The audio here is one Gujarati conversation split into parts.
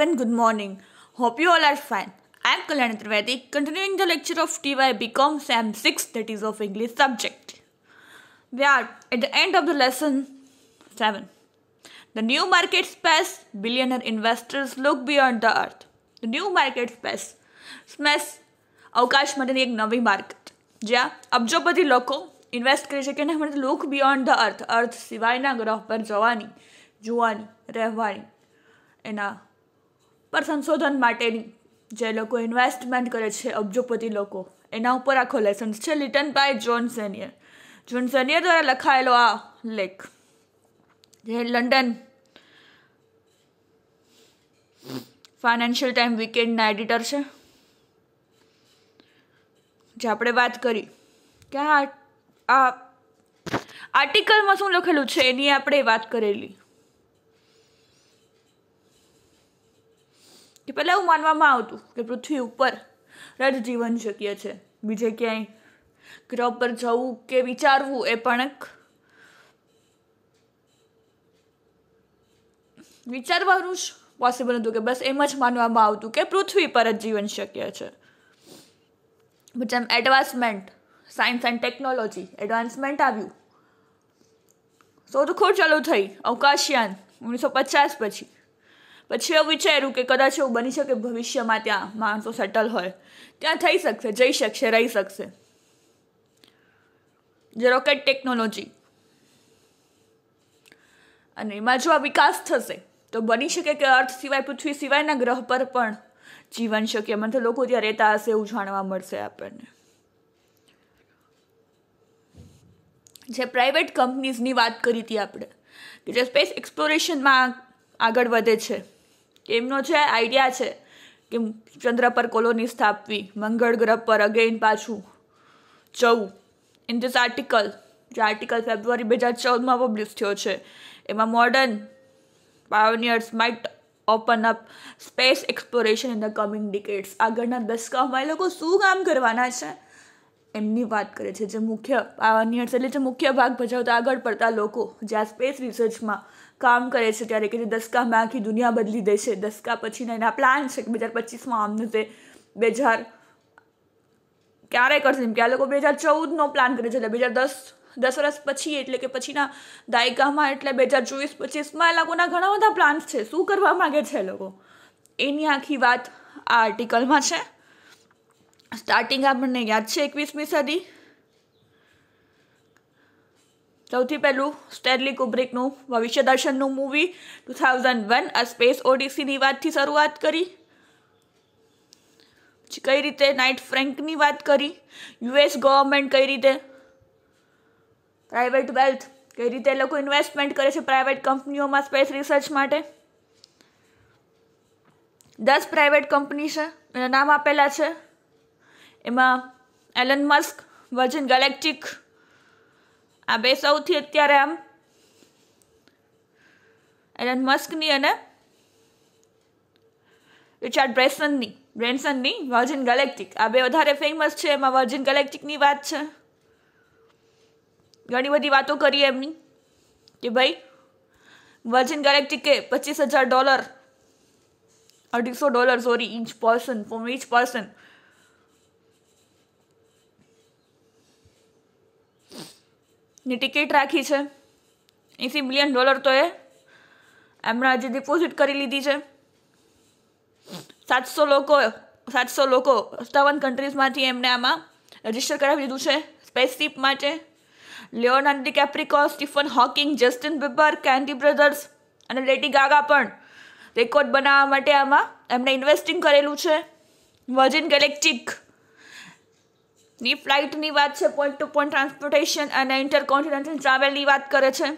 everyone, good morning. Hope you all are fine. I am Kalyani Trivedi, continuing the lecture of TY BCom SAM 6, that is of English subject. We are at the end of the lesson 7. The new market space, billionaire investors look beyond the earth. The new market space, સ્મેસ અવકાશ માટેની એક નવી માર્કેટ જ્યાં અબજોપતિ લોકો ઇન્વેસ્ટ કરી શકે અને માટે look beyond the earth earth સિવાયના ગ્રહ પર જવાની જોવાની રહેવાની એના પર સંશોધન માટેની જે લોકો ઇન્વેસ્ટમેન્ટ કરે છે અબજોપતિ લોકો એના ઉપર આખો લેસન્સ છે written by John Senior John Senior દ્વારા લખાયેલો આ લેખ જે લંડન ફાઇનાન્શિયલ ટાઈમ વીકેન્ડના એડિટર છે જે આપણે વાત કરી કે આ આર્ટિકલમાં શું લખેલું છે એની આપણે વાત કરેલી કે પહેલાં એવું માનવામાં આવતું કે પૃથ્વી ઉપર રદ જીવન શક્ય છે બીજે ક્યાંય ગ્રહ પર જવું કે વિચારવું એ પણ એક વિચારવાનું જ પોસિબલ હતું કે બસ એમ જ માનવામાં આવતું કે પૃથ્વી પર જ જીવન શક્ય છે જેમ advancement science and technology advancement આવ્યું શોધખોળ ચાલુ થઈ અવકાશયાન ઓગણીસો પચાસ પછી પછી એવું વિચાર્યું કે કદાચ એવું બની શકે ભવિષ્યમાં ત્યાં માણસો સેટલ હોય ત્યાં થઈ શકશે જઈ શકશે રહી શકશે જે રોકેટ ટેકનોલોજી અને એમાં જો આ વિકાસ થશે તો બની શકે કે અર્થ સિવાય પૃથ્વી સિવાયના ગ્રહ પર પણ જીવન શક્ય મતલબ લોકો ત્યાં રહેતા હશે એવું જાણવા મળશે આપણને જે પ્રાઇવેટ કંપનીઝની વાત કરી હતી આપણે કે જે સ્પેસ એક્સપ્લોરેશનમાં આગળ વધે છે એમનો છે આઈડિયા છે કે ચંદ્ર પર કોલોની સ્થાપવી મંગળ ગ્રહ પર અગેન પાછું જવું ઇન ધીસ આર્ટિકલ જે આર્ટિકલ ફેબ્રુઆરી બે હજાર ચૌદમાં પબ્લિશ થયો છે એમાં modern pioneers might open up space exploration in the coming decades આગળના દસકામાં એ લોકો શું કામ કરવાના છે એમની વાત કરે છે જે મુખ્ય પાયોનિયર્સ એટલે જે મુખ્ય ભાગ ભજવતા આગળ પડતા લોકો જે આ સ્પેસ રિસર્ચમાં કામ કરે છે ત્યારે કે જે દસકામાં આખી દુનિયા બદલી દે છે દસકા પછીના એના પ્લાન છે કે બે હજાર પચીસમાં આમનું તે બે હજાર ક્યારે કરશે એમ કે આ લોકો બે હજાર ચૌદનો પ્લાન કરે છે એટલે બે હજાર દસ દસ વર્ષ પછી એટલે કે પછીના દાયકામાં એટલે બે હજાર ચોવીસ પચીસમાં એ લોકોના ઘણા બધા પ્લાન્સ છે શું કરવા માગે છે એ લોકો એની આખી વાત આ આર્ટિકલમાં છે સ્ટાર્ટિંગ આપણને યાદ છે એકવીસમી સદી સૌથી પહેલું સ્ટેરલી કુબ્રિકનું ભવિષ્ય દર્શનનું મૂવી ટુ થાઉઝન્ડ વન આ સ્પેસ ઓડિસીની વાતથી શરૂઆત કરી પછી કઈ રીતે નાઇટ ફ્રેન્કની વાત કરી યુએસ ગવર્મેન્ટ કઈ રીતે પ્રાઇવેટ વેલ્થ કઈ રીતે લોકો ઇન્વેસ્ટમેન્ટ કરે છે પ્રાઇવેટ કંપનીઓમાં સ્પેસ રિસર્ચ માટે દસ પ્રાઇવેટ કંપની છે એના નામ આપેલા છે એમાં એલન મસ્ક વર્જિન ગેલેક્ટિક આ બે સૌથી અત્યારે આમ એલન મસ્કની અને રિચાર્ડ બ્રેસનની બ્રેન્સનની વર્જિન ગેલેક્ટિક આ બે વધારે ફેમસ છે એમાં વર્જિન ગેલેક્ટિકની વાત છે ઘણી બધી વાતો કરી એમની કે ભાઈ વર્જિન ગેલેક્ટિકે પચીસ હજાર ડોલર અઢીસો dollar sorry inch person for each person ની ટિકિટ રાખી છે એંસી મિલિયન ડોલર તો એ એમણે આજે ડિપોઝિટ કરી લીધી છે સાતસો લોકો સાતસો લોકો સત્તાવન કન્ટ્રીઝમાંથી એમણે આમાં રજિસ્ટર કરાવી દીધું છે સ્પેસશીપ માટે Leonardo DiCaprio Stephen Hawking Justin Bieber Candy brothers અને લેડી ગાગા પણ રેકોર્ડ બનાવવા માટે આમાં એમણે ઇન્વેસ્ટિંગ કરેલું છે વર્જિન ગેલેક્ટિક ની ફ્લાઇટની વાત છે પોઈન્ટ ટુ પોઈન્ટ ટ્રાન્સપોર્ટેશન અને ઇન્ટરકોન્ટિનેન્ટલ ટ્રાવેલની વાત કરે છે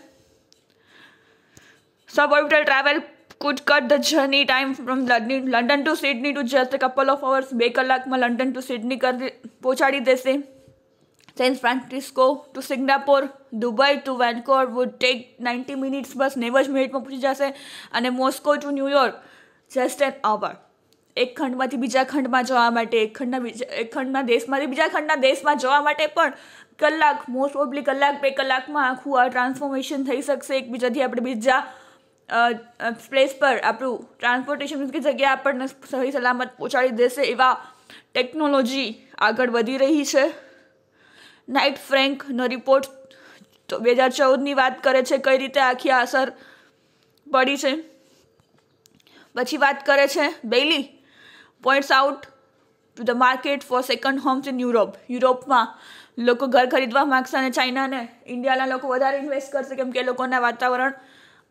suborbital travel could cut the journey time from London to Sydney to just couple of hours બે કલાકમાં લંડન ટુ સિડની કરી પહોંચાડી દેશે San Francisco to Singapore Dubai to Vancouver would take ninety minutes બસ નેવું જ મિનિટમાં પહોંચી જશે અને Moscow to New York just an hour એક ખંડમાંથી બીજા ખંડમાં જવા માટે એક ખંડના બીજા એક ખંડના દેશમાંથી બીજા ખંડના દેશમાં જવા માટે પણ કલાક મોસ્ટ ઓબલી કલાક બે કલાકમાં આખું આ ટ્રાન્સફોર્મેશન થઈ શકશે એકબીજાથી આપણે બીજા પ્લેસ પર આપણું ટ્રાન્સપોર્ટેશન કે જગ્યા આપણને સહી સલામત પહોંચાડી દેશે એવા ટેકનોલોજી આગળ વધી રહી છે નાઇટ ફ્રેન્કનો રિપોર્ટ તો બે હજાર ચૌદની વાત કરે છે કઈ રીતે આખી અસર પડી છે પછી વાત કરે છે Bailey points out to the market for second homes in Europe યુરોપમાં લોકો ઘર ખરીદવા માગશે અને ચાઇના અને ઇન્ડિયાના લોકો વધારે ઇન્વેસ્ટ કરશે કેમ કે એ લોકોના વાતાવરણ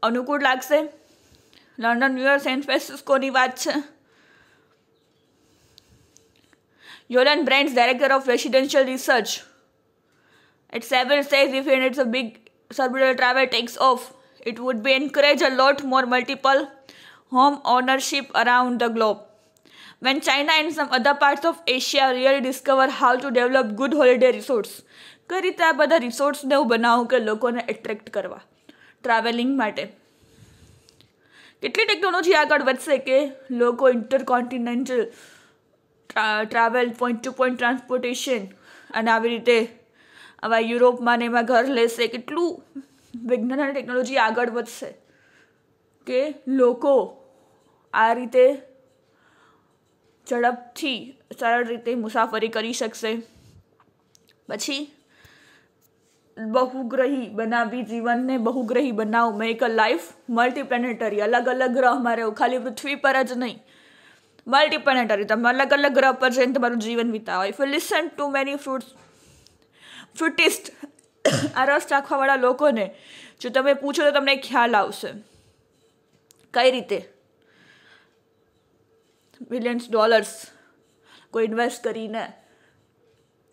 અનુકૂળ લાગશે લંડન ન્યુયોર્ક સેન ફ્રાન્સિસ્કોની વાત છે Yolande Barnes director of residential research at Savills says if it it's a big suborbital travel takes off it would be encourage a lot more multiple home ownership around the globe when China and some other parts of Asia really discover how to develop good holiday resorts કઈ રીતે આ બધા રિસોર્ટ્સને એવું બનાવું કે લોકોને એટ્રેક્ટ કરવા ટ્રાવેલિંગ માટે કેટલી ટેકનોલોજી આગળ વધશે કે લોકો intercontinental travel point to point transportation અને આવી રીતે આવા યુરોપમાં ને એમાં ઘર લેશે કેટલું વિજ્ઞાન અને ટેકનોલોજી આગળ વધશે કે લોકો આ રીતે ઝડપથી સરળ રીતે મુસાફરી કરી શકશે પછી બહુગ્રહી બનાવી જીવનને બહુગ્રહી બનાવવું મેક અ લાઈફ મલ્ટીપ્લેનેટરી અલગ અલગ ગ્રહમાં રહેવું ખાલી પૃથ્વી પર જ નહીં મલ્ટીપ્લેનેટરી તમે અલગ અલગ ગ્રહ પર જઈને તમારું જીવન વિતાવો if you listen to many fruits futurists આ રસ રાખવાવાળા લોકોને જો તમે પૂછો તો તમને ખ્યાલ આવશે કઈ રીતે મિલિયન્સ ડોલર્સ કોઈ ઇન્વેસ્ટ કરીને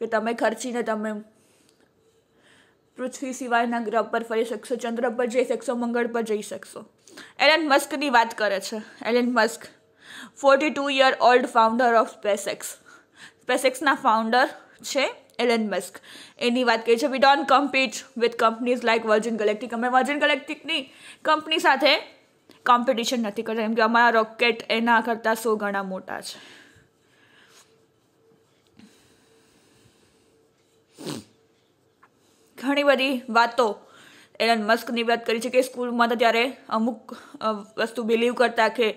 કે તમે ખર્ચીને તમે પૃથ્વી સિવાયના ગ્રહ પર ફરી શકશો ચંદ્ર પર જઈ શકશો મંગળ પર જઈ શકશો એલન મસ્કની વાત કરે છે Elon Musk forty two year old founder of SpaceX સ્પેસેક્સના ફાઉન્ડર છે એલન મસ્ક એની વાત કહે છે we don't compete with companies like Virgin Galactic અમે વર્જિન ગેલેક્ટિકની કંપની સાથે કોમ્પિટિશન નથી કરતા કેમ કે અમારા રોકેટ એના કરતાં સો ગણા મોટા છે ઘણી બધી વાતો એલન મસ્કની વાત કરી છે કે સ્કૂલમાં તો ત્યારે અમુક વસ્તુ બિલીવ કરતા કે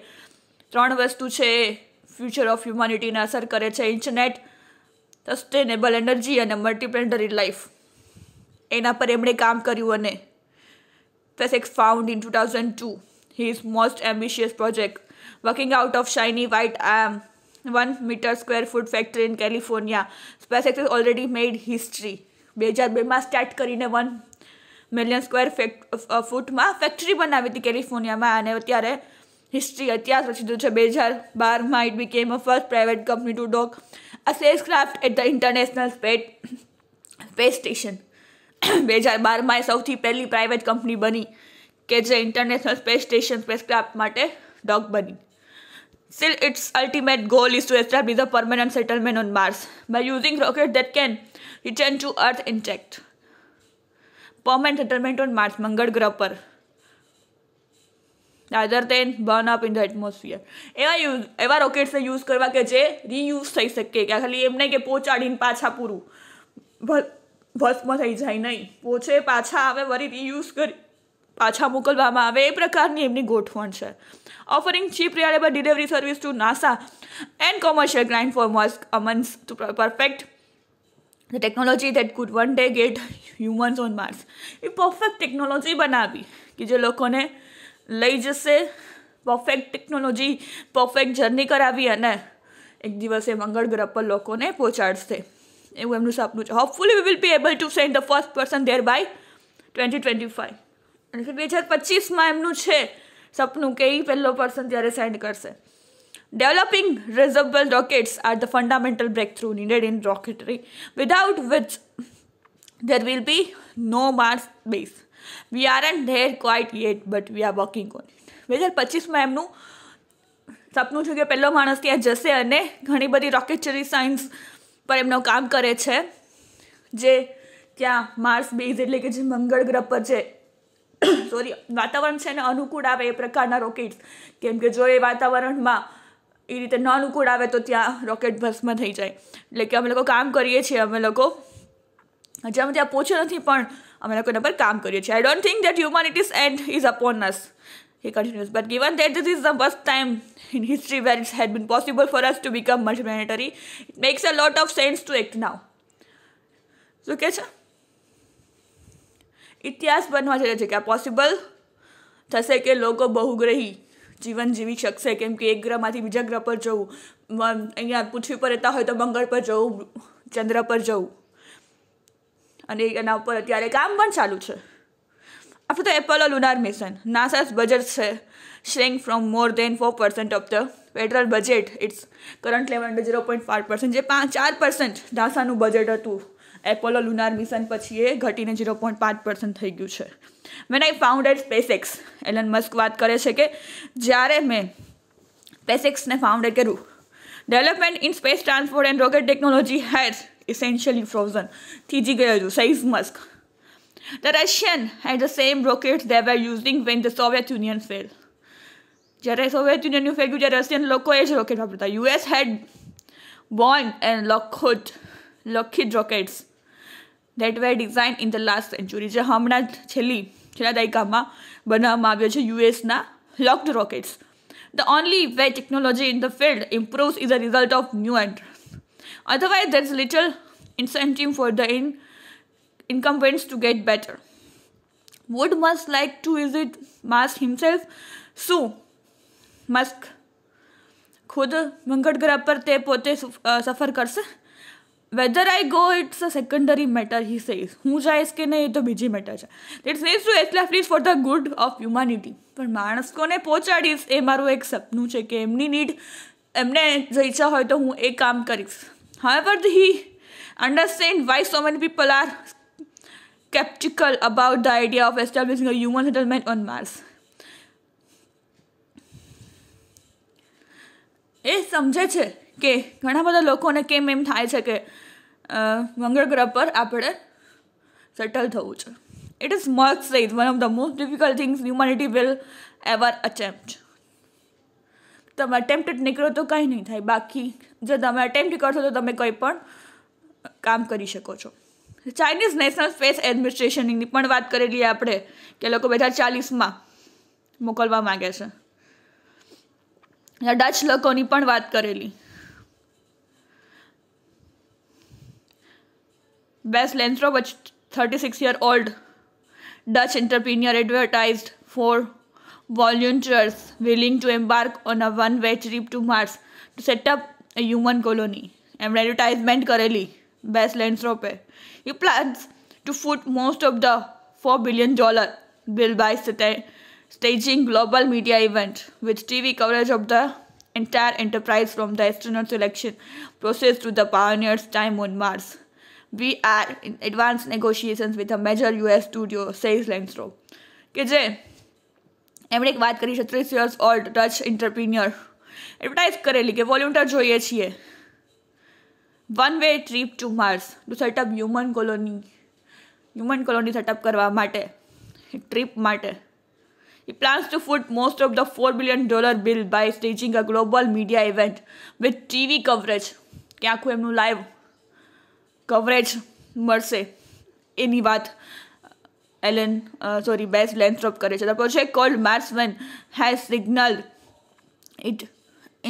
ત્રણ વસ્તુ છે એ ફ્યુચર ઓફ હ્યુમાનિટીને અસર કરે છે ઇન્ટરનેટ સસ્ટેનેબલ એનર્જી અને મલ્ટીપ્લેન્ટરી લાઈફ એના પર એમણે કામ કર્યું અને face found in two thousand two his most ambitious project, working out of shiny white um, 1 meter square foot factory in California SpaceX already made history બે હજાર બેમાં સ્ટાર્ટ કરીને વન મિલિયન સ્ક્વેર ફૂટમાં ફેક્ટરી બનાવી હતી કેલિફોર્નિયામાં અને અત્યારે હિસ્ટ્રી અત્યાર રચી છે બે હજાર બારમાં it came a first private company to dock a spacecraft at the international spat space station બે હજાર બારમાં એ સૌથી પહેલી પ્રાઇવેટ કંપની બની કે જે ઇન્ટરનેશનલ સ્પેસ સ્ટેશન સ્પેસક્રાફ્ટ માટે ડોક બની Still, its ultimate goal is to establish a permanent settlement on Mars by using rockets that can return to Earth intact. Permanent settlement on Mars, મંગળ ગ્રહ પર rather than burn up in the atmosphere. એવા યુઝ એવા રોકેટ્સને યુઝ કરવા કે જે રીયુઝ થઈ શકે કે ખાલી એમ નહીં કે પહોંચાડીને પાછા પૂરું ભસ્મ થઈ જાય નહીં પોચે પાછા આવે વરી રીયુઝ કરી પાછા મોકલવામાં આવે એ પ્રકારની એમની ગોઠવણ છે offering cheap reliable delivery service to NASA and commercial client for most amounts to perfect the technology that could one day get humans on Mars એ પરફેક્ટ ટેકનોલોજી બનાવી કે જે લોકોને લઈ જશે પરફેક્ટ ટેકનોલોજી પરફેક્ટ જર્ની કરાવી અને એક દિવસે મંગળ ગ્રહ પર લોકોને પહોંચાડશે એવું એમનું સપનું છે hopefully we will be able to send the first person there by twenty twenty five અને કે બે હજાર પચીસમાં એમનું છે સપનું કે એ પહેલો પર્સન ત્યારે સેન્ડ કરશે developing reusable rockets are the fundamental breakthrough needed in rocketry without which there will be no Mars base we are and there quite but but we working on it. બે હજાર પચીસમાં એમનું સપનું છે કે પહેલો માણસ ત્યાં જશે અને ઘણી બધી રોકેટરી સાયન્સ પર એમનું કામ કરે છે જે ત્યાં માર્સ બેઝ એટલે કે જે મંગળ ગ્રહ પર છે સોરી વાતાવરણ છે ને અનુકૂળ આવે એ પ્રકારના રોકેટ્સ કેમ કે જો એ વાતાવરણમાં એ રીતે ન અનુકૂળ આવે તો ત્યાં રોકેટ ભસ્મ થઈ જાય એટલે કે અમે લોકો કામ કરીએ છીએ અમે લોકો હજી અમે ત્યાં પહોંચ્યો નથી પણ અમે લોકો એના પર કામ કરીએ છીએ I don't think that humanity's end is upon us He continues, but given that this is time in history in history where it had been possible for us to become multiplanetary, it makes a lot of sense to act now. So, okay, ઇતિહાસ બનવા જઈ છે કે આ પોસિબલ થશે કે લોકો બહુગ્રહી જીવન જીવી શકશે કેમ કે એક ગ્રહમાંથી બીજા ગ્રહ પર જવું અહીંયા પૃથ્વી પર રહેતા હોય તો મંગળ પર જવું ચંદ્ર પર જવું અને એના ઉપર અત્યારે કામ પણ ચાલુ છે આપણે તો Apollo lunar mission NASA's budget છે shrank from more than four percent of the federal budget it's current level under zero point five percent જે પાંચ ચાર પર્સન્ટ નાસાનું બજેટ હતું એપોલો લુનાર મિશન પછી એ ઘટીને ઝીરો પોઈન્ટ પાંચ પર્સન્ટ થઈ ગયું છે man I found at SpaceX Elon Musk વાત કરે છે કે જ્યારે મેં સ્પેસેક્સને ફાઉન્ડેડ કર્યું development in space transport and rocket technology had essentially frozen થી જી ગયો છું says Musk the Russian had the same rocket they were using when the Soviet Union fell જ્યારે સોવિયત યુનિયનનું ફેલ ગયું ત્યારે રશિયન લોકો એ જ રોકેટ વાપરતા US had Boeing and Lockheed Lockheed rockets that were designed in the last century જે હમણાં છેલ્લી છેલ્લા દાયકામાં બનાવવામાં આવ્યો છે યુએસના locked rockets the only way technology in the field improves is a result of new entrants otherwise there is little incentive for the incumbents to get better. Wood must like to visit Mars himself. So, Musk ખુદ વેંકટગ્રહ પર તે પોતે સફર કરશે whether I go it's a secondary matter he says હું જઈશ કે નહીં એ તો બીજી મેટર છે it's needs to freeze for the good of humanity પણ માણસ કોને પહોંચાડીશ એ મારું એક સપનું છે કે એમની નીડ એમને જઈચા હોય તો હું એ કામ કરીશ however he understand why so many people are skeptical about the idea of establishing a human settlement on Mars એ સમજે છે કે ઘણા બધા લોકોને કેમ એમ થાય છે કે મંગળ ગ્રહ પર આપણે સેટલ થવું છે it is Marx says one of the most difficult things humanity will ever attempt તમે અટેમ્પ્ટ નીકળો તો કંઈ નહીં થાય બાકી જો તમે અટેમ્પ્ટ કરશો તો તમે કોઈ પણ કામ કરી શકો છો ચાઇનીઝ નેશનલ સ્પેસ એડમિનિસ્ટ્રેશનની પણ વાત કરેલી આપણે કે લોકો બે હજાર ચાલીસમાં મોકલવા માગે છે ડચ લોકોની પણ વાત કરેલી Best Lenstro, a 36 year old Dutch entrepreneur, advertised for volunteers willing to embark on a one way trip to Mars to set up a human colony. એમણે advertisement કરેલી બેસ લેન્ડ્રોપે હી He plans to foot most of the $4 billion bill by staging global media event with TV coverage of the entire enterprise from the astronaut selection process to the pioneer's time on Mars. we are in advanced negotiations with a major US studio, says Langstrow. કે જે એમણે એક વાત કરી છે ત્રીસ years old Dutch entrepreneur advertise કરેલી કે વોલ્યુન્ટર જોઈએ છીએ one way trip to Mars to setup human colony human colony setup કરવા માટે ટ્રીપ માટે He plans to foot most of the $4 billion bill by staging a global media event with TV coverage. કે આખું એમનું લાઈવ કવરેજ મળશે એની વાત એલન સોરી બેસ લેન્થ્રોપ કરે છે the project called Mars One has signalled its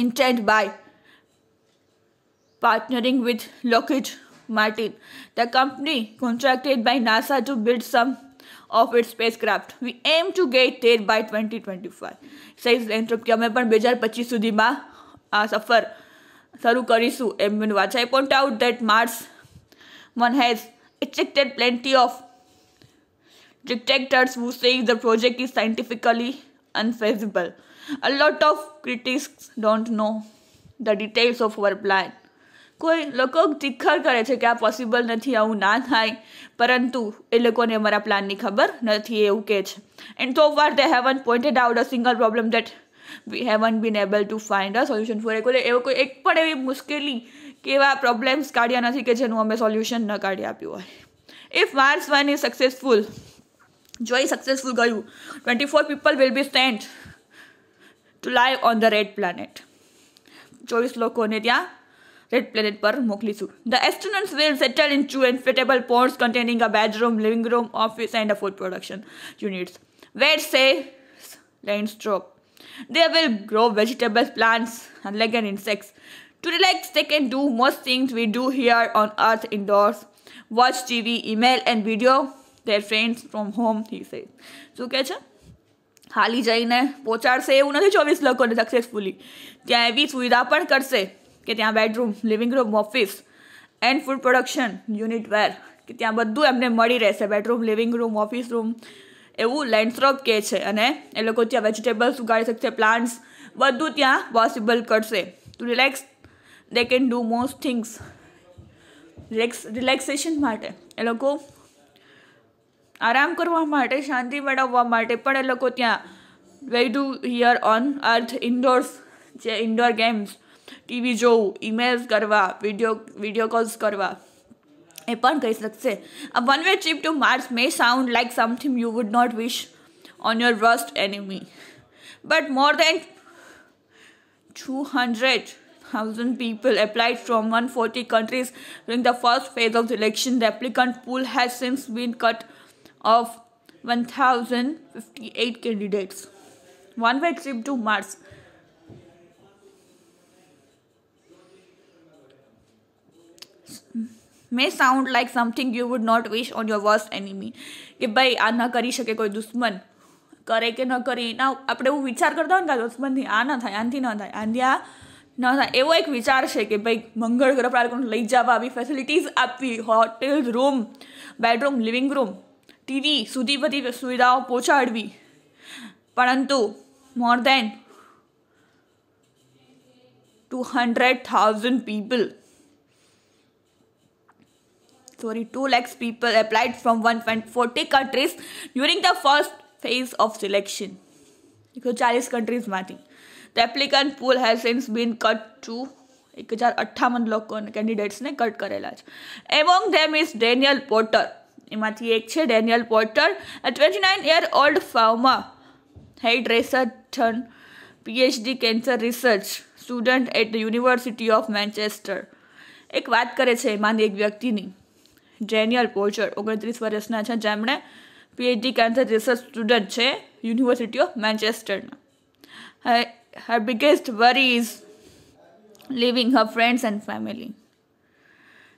intent by partnering with partnering with Lockheed Martin. The company contracted by NASA to build some of we aim to get to by there twenty 2025. Says Lansdorp કે અમે પણ બે હજાર પચીસ સુધીમાં આ સફર શરૂ કરીશું એમ વાત છે I point out that Mars one has attracted plenty of detectors who say the project is scientifically unfeasible. A lot of critics don't know the details of our plan. કોઈ લોકો તિખર કરે છે કે આ પોસિબલ નથી આવું ના થાય પરંતુ એ લોકોને અમારા પ્લાનની ખબર નથી એવું કહે છે and so far they haven't pointed out a single problem that we haven't been able to find a solution for એ કોઈ એવો કોઈ એક પણ એવી મુશ્કેલી કે એવા પ્રોબ્લેમ્સ કાઢ્યા નથી કે જેનું અમે સોલ્યુશન ન કાઢી આપ્યું હોય if Mars One is successful જો એ સક્સેસફુલ ગયું twenty four people will be sent to live on the red planet ચોવીસ લોકોને ત્યાં રેડ પ્લેનેટ પર મોકલીશું the astronauts will settle into inflatable pods containing a bedroom living room office and a food production units where says Lansdorp They will grow vegetables, plants, and like an insects. To relax, they can do most things we do here on earth indoors watch TV, email, and video their friends from home, he says. શું કહે છે હાલી જઈને પહોંચાડશે એવું નથી ચોવીસ લોકોને સક્સેસફુલી ત્યાં એવી સુવિધા પણ કરશે કે ત્યાં bedroom living room office and food production unit where કે ત્યાં બધું એમને મળી રહેશે bedroom living room office room એવું લેન્ડસ્ક્રોપ કહે છે અને એ લોકો ત્યાં વેજીટેબલ્સ ઉગાડી શકશે પ્લાન્ટ્સ બધું ત્યાં પોસિબલ કરશે to relax they can do most things relax relaxation માટે એ લોકો આરામ કરવા માટે શાંતિ મેળવવા માટે પણ એ લોકો ત્યાં we do here on earth indoors જે ઇન્ડોર ગેમ્સ ટીવી જોવું ઇમેલ્સ કરવા વિડીયો વિડીયો કોલ્સ કરવા એ પણ કહી શકશે a one way trip to Mars may sound like something you would not wish on your worst enemy but more than two hundred thousand people applied from 140 countries during the first phase of the election. The applicant pool has since been cut off 1058 candidates. One way trip to Mars. may sound like something you would not wish on your worst enemy કે ભાઈ આ ના કરી શકે કોઈ દુશ્મન કરે न करें ना अपने वो विचार करता है ना दुश्मन थी आना था થાય આનાથી ન થાય આનાથી ન થાય એવો એક વિચાર છે કે ભાઈ મંગળ ગ્રહ પર લઈ જવા આવી ફેસિલિટીઝ આપવી hotel room bedroom living room TV સુધી બધી સુવિધાઓ પહોંચાડવી પરંતુ more than two hundred thousand people sorry two sorry 2 lakhs people applied from 140 countries during the first phase of selection 140 ચાલીસ કન્ટ્રીઝમાંથી the applicant pool has since been cut to એક હજાર અઠ્ઠાવન લોકો કેન્ડિડેટ્સને કટ કરેલા છે among them is Daniel Porter એમાંથી એક છે Daniel Porter twenty nine year old former head racer turned PhD cancer research student at the university of Manchester એક વાત કરે છે એમાંની એક વ્યક્તિની ડેનિયલ પોર્ટર ઓગણત્રીસ વર્ષના છે જેમણે પીએચડી કેન્સર રિસર્ચ સ્ટુડન્ટ છે યુનિવર્સિટી ઓફ મેન્ચેસ્ટરના her biggest worry is leaving her friends and family.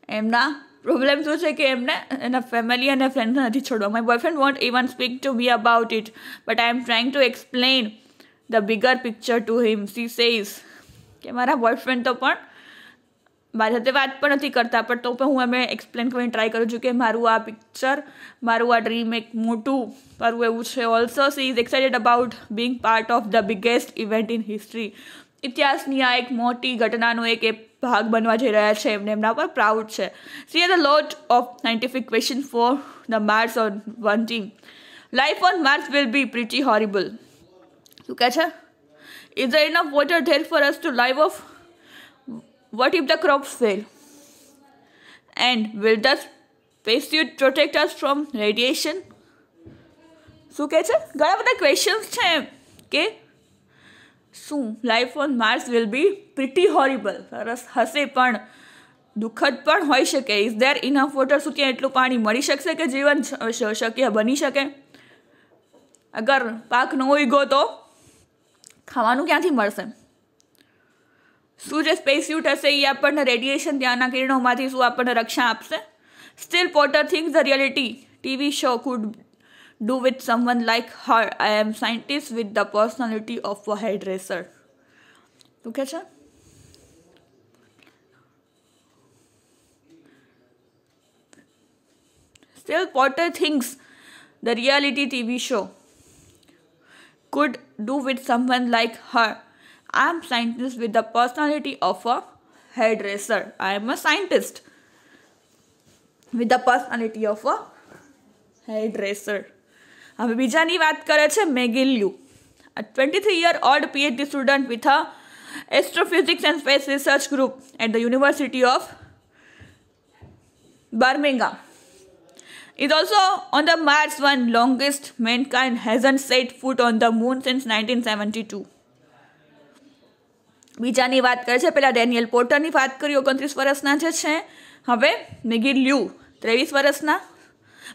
Emna, problem to say ki and her family and her friends na chodo. My boyfriend won't even speak to me about it, but I am trying to explain the bigger picture to him. She says, ki mara boyfriend to મારી સાથે વાત પણ નથી કરતા પણ તો પણ હું એમણે એક્સપ્લેન કરીને ટ્રાય કરું છું કે મારું આ પિક્ચર મારું આ ડ્રીમ એક મોટું મારું એવું છે also she is excited about being part of the biggest event in history ઇતિહાસની આ એક મોટી ઘટનાનો એક એ ભાગ બનવા જઈ રહ્યા છે એમને એમના પર પ્રાઉડ છે she the lot of scientific question for the Mars on wanting life on Mars will be pretty horrible શું કહે છે is the enough water there for us to live off What if the crops fail? And will the spacesuit protect us from radiation? શું કહે છે ઘણા બધા ક્વેશ્ચન્સ છે એમ કે શું life on Mars will be pretty horrible સરસ હશે પણ દુઃખદ પણ હોઈ શકે ઇઝ ધેર ઇનફ વોટર શું ત્યાં એટલું પાણી મળી શકશે કે જીવન શક્ય બની શકે અગર પાક ન ઉગો તો ખાવાનું ક્યાંથી મળશે સૂર્ય સ્પેસ સ્યુટ હશે એ આપણને રેડિયેશન ત્યાંના કિરણોમાંથી શું આપણને રક્ષણ આપશે still Porter thinks the reality TV show could do with someone like her I am scientist with the personality of a head racer શું કે છે still Porter thinks the reality TV show could do with someone like her I am scientist with the personality of a hairdresser. I am a scientist with the personality of a hairdresser. હવે બીજાની વાત કરે છે Maggie Lieu twenty three year old PhD student with a astrophysics and space research group at the university of Birmingham is also on the Mars one longest mankind hasn't set foot on the moon since 1972. બીજાની વાત કરે છે પહેલાં ડેનિયલ પોર્ટરની વાત કરી ઓગણત્રીસ વર્ષના જે છે હવે મેગી લ્યુ ત્રેવીસ વર્ષના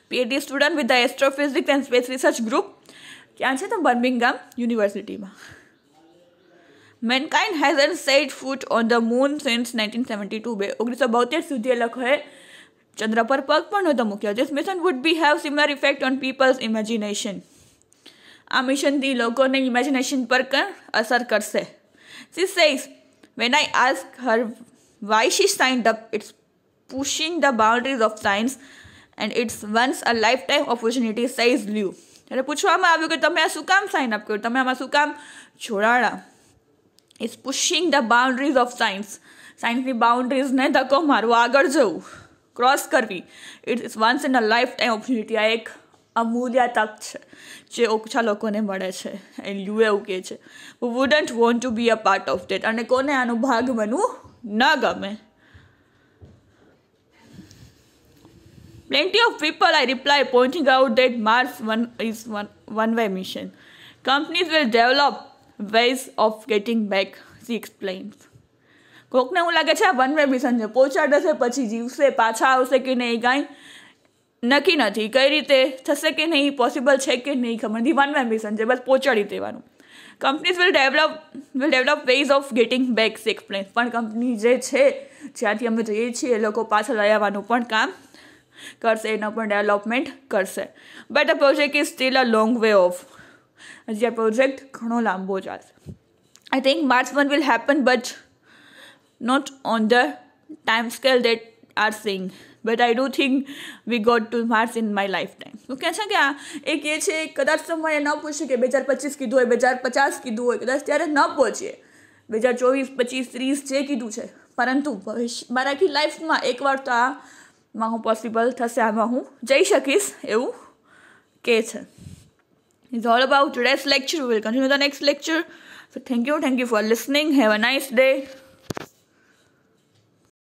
PhD student with the astrophysics and space research group ક્યાં છે તો બર્મિંગામ યુનિવર્સિટીમાં mankind has an set foot on the moon since nineteen seventy two બે ઓગણીસો બોતેર સુધી લખોએ ચંદ્ર પર પગ પણ નહોતો મૂક્યો this mission would be have similar effect on people's imagination આ મિશનથી લોકોને ઇમેજિનેશન પર પણ અસર કરશે She says, When I ask her why she signed up, it's pushing the boundaries of science and it's once a lifetime opportunity, says Liu. ત્યારે પૂછવામાં આવ્યું કે તમે આ શું કામ સાઇન અપ કર્યું તમે આમાં શું કામ જોડાણા is pushing the boundaries of science સાયન્સની બાઉન્ડ્રીઝને ધક્કો મારવો આગળ જવું ક્રોસ કરવી it's once in a lifetime opportunity આ એક અમૂલ્ય તક છે જે ઓછા લોકોને મળે છે એન્ડ યુ એવું કહે છે wouldn't want to be a part of that અને કોને આનું ભાગ બનવું ન ગમે Plenty of people, I reply, pointing out that Mars one is one one-way mission. Companies will develop ways of getting back, she explains. કોકને એવું લાગે છે આ વન વે મિશન છે પહોંચાડશે પછી જીવશે પાછા આવશે કે નહીં કાંઈ નક્કી નથી કઈ રીતે થશે કે નહીં પોસિબલ છે કે નહીં ખબર નથી વન એમ્બિશન છે બસ પહોંચાડી દેવાનું companies will develop will develop ways of getting back sec plane પણ કંપની જે છે જ્યાંથી અમે જઈએ છીએ એ લોકો પાછળ આવવાનું પણ કામ કરશે એનો પણ ડેવલપમેન્ટ કરશે but a project is still a long way off હજી આ પ્રોજેક્ટ ઘણો લાંબો ચાલશે I think Mars One will happen but not on the time scale that are sing but I do think we got to Mars in my lifetime okay છે કે આ એક એ છે કદાચ તમે ન પૂછ્યું કે બે હજાર પચીસ કીધું હોય બે હજાર પચાસ કીધું હોય કદાચ ત્યારે ન પહોંચીએ બે હજાર ચોવીસ પચીસ ત્રીસ જે કીધું છે પરંતુ ભવિષ્ય મારા આખી લાઈફમાં એકવાર તો આમાં હું પોસિબલ થશે આમાં હું જઈ શકીશ એવું કે છે is all about today's lecture will continue the next lecture so thank you thank you for listening have a nice day